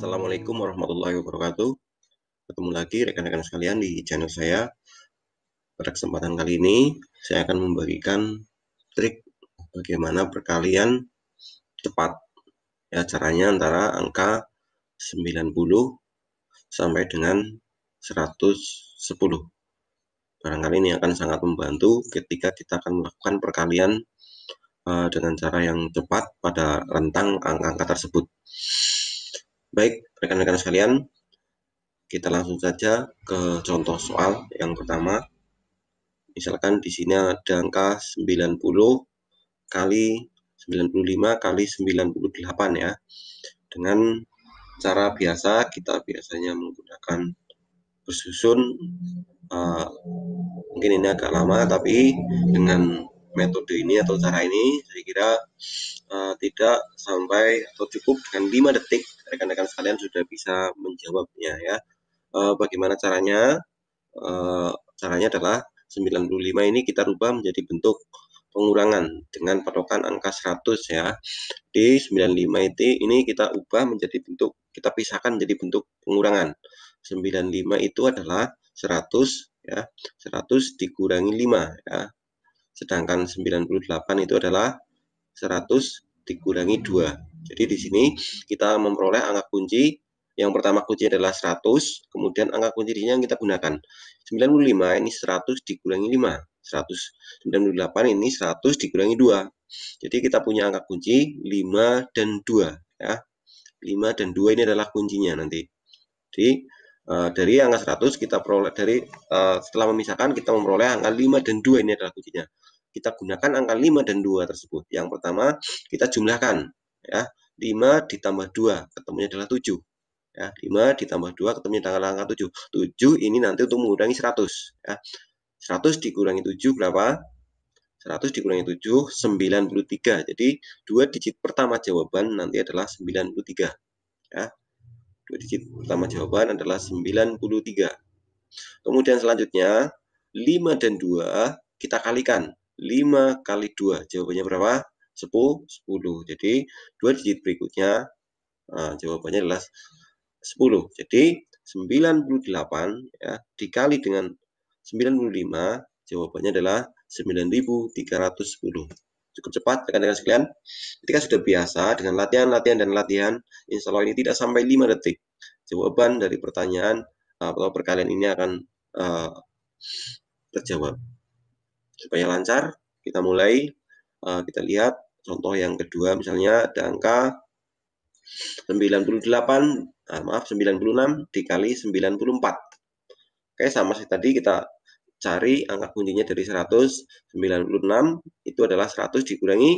Assalamualaikum warahmatullahi wabarakatuh. Ketemu lagi rekan-rekan sekalian di channel saya. Pada kesempatan kali ini, saya akan membagikan trik bagaimana perkalian cepat. Ya, caranya antara angka 90 sampai dengan 110. Barangkali ini akan sangat membantu ketika kita akan melakukan perkalian eh, dengan cara yang cepat pada rentang angka-angka tersebut. Baik, rekan-rekan sekalian, kita langsung saja ke contoh soal yang pertama. Misalkan di sini ada angka 90 kali 95 kali 98 ya. Dengan cara biasa, kita biasanya menggunakan bersusun. Uh, mungkin ini agak lama, tapi dengan metode ini atau cara ini saya kira uh, tidak sampai atau cukup dengan 5 detik rekan-rekan sekalian sudah bisa menjawabnya ya uh, bagaimana caranya uh, caranya adalah 95 ini kita rubah menjadi bentuk pengurangan dengan patokan angka 100 ya di 95 itu ini kita ubah menjadi bentuk kita pisahkan menjadi bentuk pengurangan 95 itu adalah 100 ya 100 dikurangi 5 ya sedangkan 98 itu adalah 100 dikurangi 2. Jadi di sini kita memperoleh angka kunci yang pertama kunci adalah 100, kemudian angka kuncinya yang kita gunakan. 95 ini 100 dikurangi 5, 198 ini 100 dikurangi 2. Jadi kita punya angka kunci 5 dan 2 ya. 5 dan 2 ini adalah kuncinya nanti. Jadi uh, dari angka 100 kita peroleh dari uh, setelah memisahkan kita memperoleh angka 5 dan 2 ini adalah kuncinya kita gunakan angka 5 dan 2 tersebut. Yang pertama, kita jumlahkan ya. 5 ditambah 2 ketemunya adalah 7. Ya, 5 ditambah 2 ketemunya adalah angka 7. 7 ini nanti untuk mengurangi 100 ya. 100 dikurangi 7 berapa? 100 dikurangi 7 93. Jadi dua digit pertama jawaban nanti adalah 93. Ya. Dua digit pertama jawaban adalah 93. Kemudian selanjutnya 5 dan 2 kita kalikan. 5 kali 2. Jawabannya berapa? 10, 10. Jadi, dua digit berikutnya nah, jawabannya adalah 10. Jadi, 98 ya dikali dengan 95 jawabannya adalah 9310 cukup cepat rekan-rekan sekalian. Ketika sudah biasa dengan latihan, latihan, dan latihan, insya Allah ini tidak sampai 5 detik. Jawaban dari pertanyaan ah, atau perkalian ini akan uh, terjawab supaya lancar kita mulai uh, kita lihat contoh yang kedua misalnya ada angka 98 ah, maaf 96 dikali 94 oke sama sih tadi kita cari angka kuncinya dari 196 itu adalah 100 dikurangi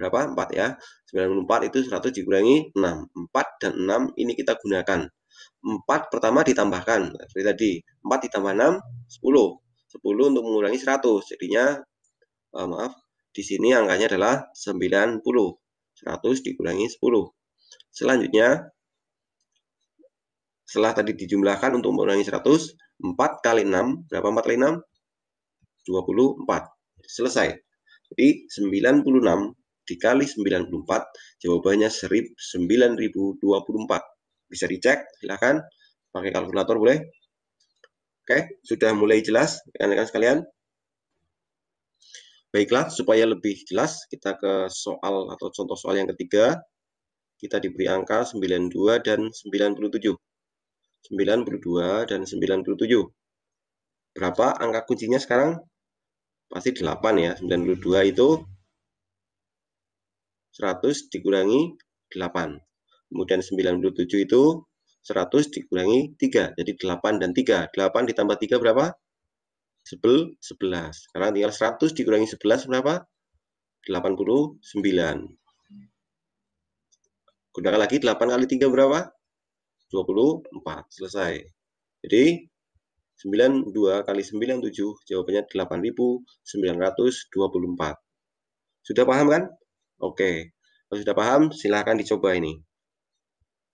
berapa 4 ya 94 itu 100 dikurangi 6 4 dan 6 ini kita gunakan 4 pertama ditambahkan seperti tadi 4 ditambah 6 10 10 untuk mengurangi 100. Jadinya eh, maaf, di sini angkanya adalah 90. 100 dikurangi 10. Selanjutnya setelah tadi dijumlahkan untuk mengurangi 100, 4 kali 6, berapa 4 kali 6? 24. Selesai. Jadi 96 dikali 94 jawabannya 9024. Bisa dicek, silahkan pakai kalkulator boleh. Oke, sudah mulai jelas rekan-rekan sekalian. Baiklah, supaya lebih jelas kita ke soal atau contoh soal yang ketiga. Kita diberi angka 92 dan 97. 92 dan 97. Berapa angka kuncinya sekarang? Pasti 8 ya. 92 itu 100 dikurangi 8. Kemudian 97 itu 100 dikurangi 3. Jadi 8 dan 3. 8 ditambah 3 berapa? 11. 11. Sekarang tinggal 100 dikurangi 11 berapa? 89. Gunakan lagi 8 kali 3 berapa? 24. Selesai. Jadi 92 kali 97 jawabannya 8924. Sudah paham kan? Oke. Kalau sudah paham silahkan dicoba ini.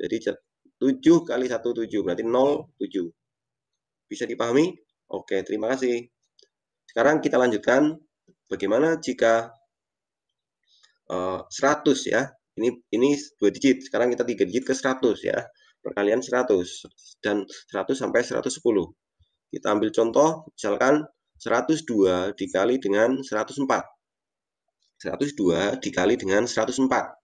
Jadi 7 kali 17 berarti 07. Bisa dipahami? Oke, terima kasih. Sekarang kita lanjutkan bagaimana jika uh, eh, 100 ya. Ini ini 2 digit. Sekarang kita 3 digit ke 100 ya. Perkalian 100 dan 100 sampai 110. Kita ambil contoh misalkan 102 dikali dengan 104. 102 dikali dengan 104.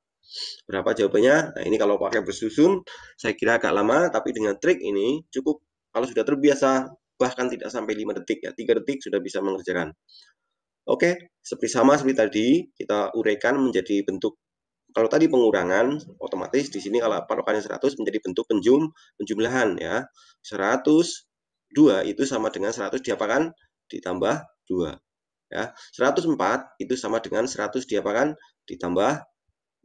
Berapa jawabannya? Nah, ini kalau pakai bersusun, saya kira agak lama, tapi dengan trik ini cukup kalau sudah terbiasa, bahkan tidak sampai 5 detik ya, 3 detik sudah bisa mengerjakan. Oke, seperti sama seperti tadi, kita uraikan menjadi bentuk kalau tadi pengurangan, otomatis di sini kalau patokannya 100 menjadi bentuk penjum, penjumlahan ya. 102 itu sama dengan 100 diapakan? Ditambah 2. Ya. 104 itu sama dengan 100 diapakan? Ditambah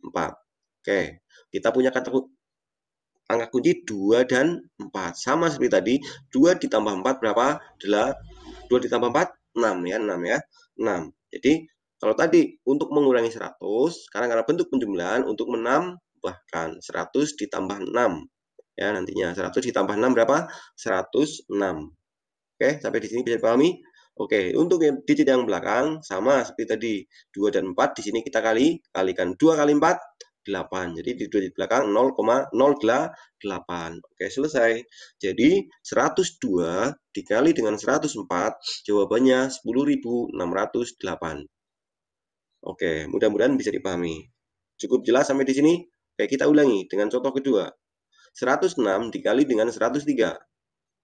4. Oke, kita punya kata angka kunci 2 dan 4. Sama seperti tadi, 2 ditambah 4 berapa? Adalah 2 ditambah 4, 6 ya, 6 ya, 6. Jadi, kalau tadi untuk mengurangi 100, karena karena bentuk penjumlahan untuk menambahkan 100 ditambah 6. Ya, nantinya 100 ditambah 6 berapa? 106. Oke, sampai di sini bisa dipahami? Oke, untuk yang digit yang belakang sama seperti tadi 2 dan 4 di sini kita kali kalikan 2 kali 4 8. Jadi di digit belakang 0,08. Oke, selesai. Jadi 102 dikali dengan 104 jawabannya 10.608. Oke, mudah-mudahan bisa dipahami. Cukup jelas sampai di sini? Oke, kita ulangi dengan contoh kedua. 106 dikali dengan 103.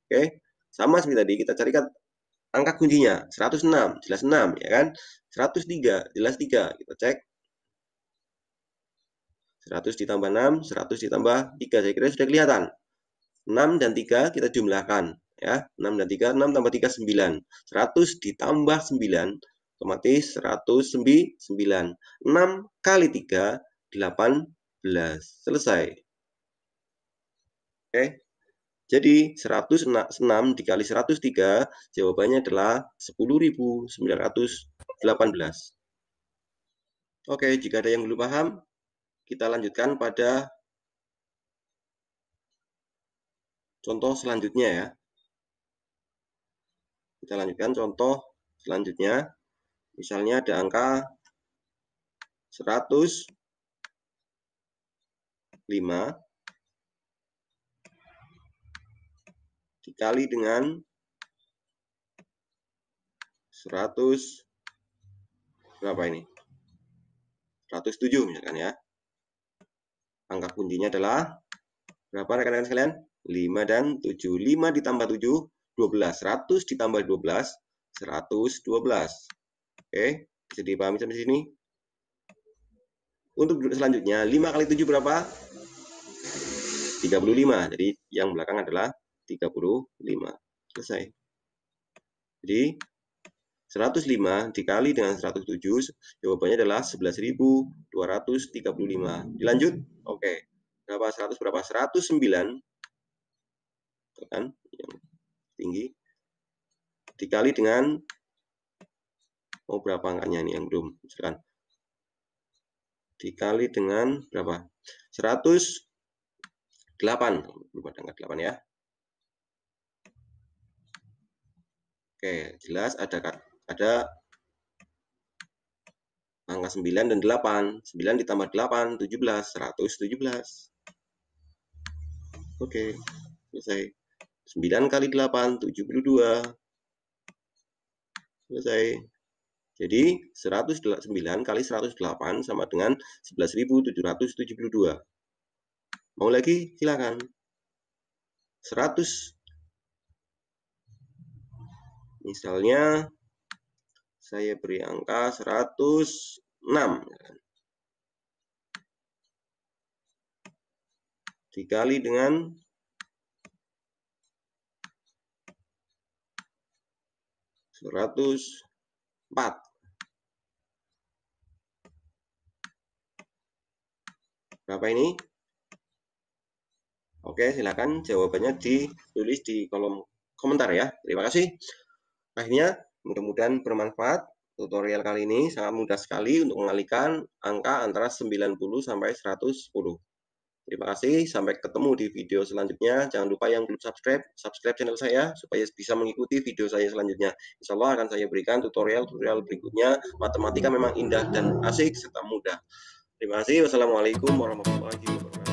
Oke, sama seperti tadi kita carikan angka kuncinya 106 jelas 6 ya kan 103 jelas 3 kita cek 100 ditambah 6 100 ditambah 3 saya kira sudah kelihatan 6 dan 3 kita jumlahkan ya 6 dan 3 6 tambah 3 9 100 ditambah 9 otomatis 109 6 kali 3 18 selesai oke okay. Jadi 106 dikali 103 jawabannya adalah 10.918. Oke, jika ada yang belum paham, kita lanjutkan pada contoh selanjutnya ya. Kita lanjutkan contoh selanjutnya. Misalnya ada angka 105 dikali dengan 100 berapa ini? 107 misalkan ya. Angka kuncinya adalah berapa rekan-rekan sekalian? 5 dan 7. 5 ditambah 7 12. 100 ditambah 12 112. Oke, bisa dipahami sampai sini? Untuk selanjutnya, 5 kali 7 berapa? 35. Jadi yang belakang adalah 35. Selesai. Jadi 105 dikali dengan 107 jawabannya adalah 11.235. Dilanjut. Oke. Berapa 100 berapa? 109. Kan yang tinggi dikali dengan oh berapa angkanya ini yang belum misalkan dikali dengan berapa 108 lupa angka 8 ya Oke, jelas ada ada angka 9 dan 8. 9 ditambah 8, 17, 117. Oke, selesai. 9 kali 8, 72. Selesai. Jadi 109 kali 108 sama dengan 11.772. Mau lagi? Silakan. 100 Misalnya saya beri angka 106. Ya kan? Dikali dengan seratus empat Berapa ini? Oke, silakan jawabannya ditulis di kolom komentar ya. Terima kasih. Akhirnya mudah-mudahan bermanfaat. Tutorial kali ini sangat mudah sekali untuk mengalihkan angka antara 90 sampai 110. Terima kasih, sampai ketemu di video selanjutnya. Jangan lupa yang belum subscribe, subscribe channel saya supaya bisa mengikuti video saya selanjutnya. Insya Allah akan saya berikan tutorial-tutorial berikutnya. Matematika memang indah dan asik serta mudah. Terima kasih. Wassalamualaikum warahmatullahi wabarakatuh.